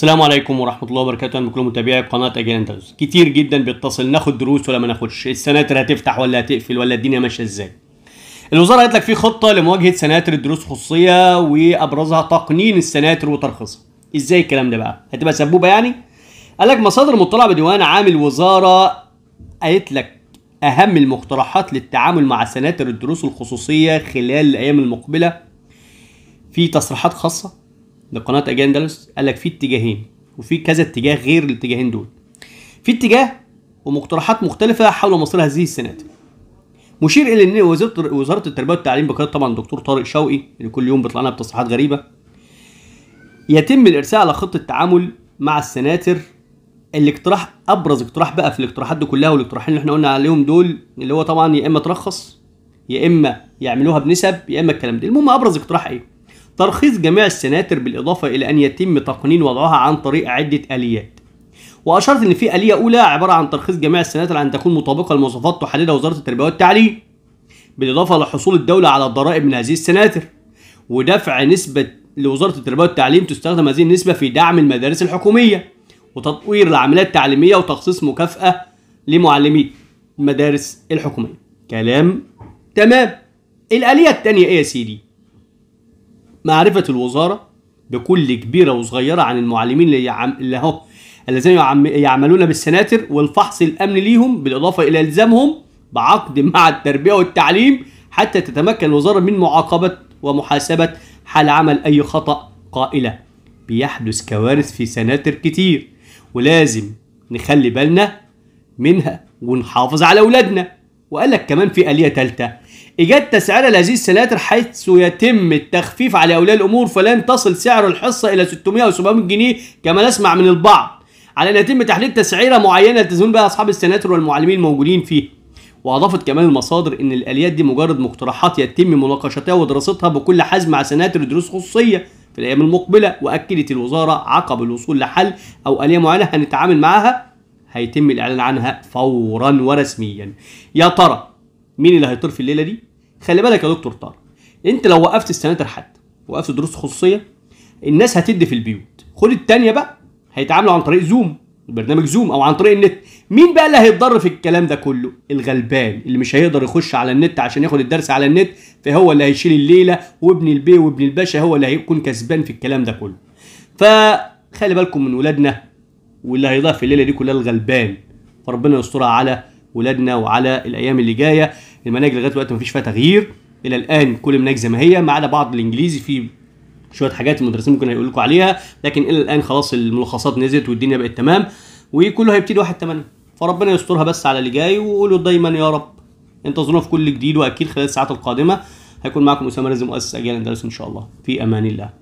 السلام عليكم ورحمه الله وبركاته اهلا بكل متابعي قناه اجيال اندلس كتير جدا بيتصل ناخد دروس ولا ما ناخدش السناتر هتفتح ولا هتقفل ولا الدنيا ماشيه ازاي الوزاره قالت لك في خطه لمواجهه سناتر الدروس خصوصيه وابرزها تقنين السناتر وترخيصها ازاي الكلام ده بقى هتبقى سبوبه يعني قال لك مصادر مطلعه بديوان عام الوزاره قالت لك اهم المقترحات للتعامل مع سناتر الدروس الخصوصيه خلال الايام المقبله في تصريحات خاصه لقناه اجان دالس قال لك في اتجاهين وفي كذا اتجاه غير الاتجاهين دول في اتجاه ومقترحات مختلفه حول مصير هذه السنه مشير الى ان وزاره وزاره التربيه والتعليم بقياده طبعا الدكتور طارق شوقي اللي كل يوم بيطلع لنا بتصريحات غريبه يتم الارسال على خطه تعامل مع السناتر الاقتراح ابرز اقتراح بقى في الاقتراحات دي كلها والاقتراحين اللي احنا قلنا عليهم دول اللي هو طبعا يا اما ترخص يا اما يعملوها بنسب يا اما الكلام ده المهم ابرز اقتراح ايه ترخيص جميع السناتر بالإضافة إلى أن يتم تقنين وضعها عن طريق عدة آليات وأشرت إن في آلية أولى عبارة عن ترخيص جميع السناتر أن تكون مطابقة لمواصفات تحددها وزارة التربية والتعليم بالإضافة لحصول الدولة على الضرائب من هذه السناتر ودفع نسبة لوزارة التربية والتعليم تستخدم هذه النسبة في دعم المدارس الحكومية وتطوير العمليات التعليمية وتخصيص مكافأة لمعلمي المدارس الحكومية كلام تمام الآلية الثانية إيه يا سيدي؟ معرفة الوزارة بكل كبيرة وصغيرة عن المعلمين اللي, يعم... اللي هو الذين يعم... يعملون بالسناتر والفحص الأمني ليهم بالإضافة إلى إلزامهم بعقد مع التربية والتعليم حتى تتمكن الوزارة من معاقبة ومحاسبة حال عمل أي خطأ قائلة بيحدث كوارث في سناتر كتير ولازم نخلي بالنا منها ونحافظ على أولادنا وقال لك كمان في آلية ثالثة إيجاد تسعيرة لهذه السناتر حيث يتم التخفيف على أولياء الأمور فلن تصل سعر الحصة إلى 600 أو 700 جنيه كما نسمع من البعض على أن يتم تحديد تسعيرة معينة يلتزمون بها أصحاب السناتر والمعلمين الموجودين فيه وأضافت كمان المصادر إن الآليات دي مجرد مقترحات يتم مناقشتها ودراستها بكل حزم مع سناتر دروس خصوصية في الأيام المقبلة وأكدت الوزارة عقب الوصول لحل أو آلية معينة هنتعامل معاها هيتم الاعلان عنها فورا ورسميا يا ترى مين اللي هيطير في الليله دي خلي بالك يا دكتور طارق انت لو وقفت السناتر حد وقفت دروس خصوصيه الناس هتدي في البيوت خد الثانيه بقى هيتعاملوا عن طريق زوم برنامج زوم او عن طريق النت مين بقى اللي هيتضر في الكلام ده كله الغلبان اللي مش هيقدر يخش على النت عشان ياخد الدرس على النت فهو اللي هيشيل الليله وابن البي وابن الباشا هو اللي هيكون كسبان في الكلام ده كله فخلي بالكم من ولادنا واللي هيضيع الليله دي كلها الغلبان فربنا يسترها على ولادنا وعلى الايام اللي جايه المناهج لغايه دلوقتي مفيش فيها تغيير الى الان كل المناهج زي ما هي ما عدا بعض الانجليزي في شويه حاجات المدرسين ممكن هيقول لكم عليها لكن الى الان خلاص الملخصات نزلت والدنيا بقت تمام وكله هيبتدي 1 8 فربنا يسترها بس على اللي جاي وقولوا دايما يا رب انتظرونا في كل جديد واكيد خلال الساعات القادمه هيكون معكم اسامه رزق مؤسس اجيال اندلس ان شاء الله في امان الله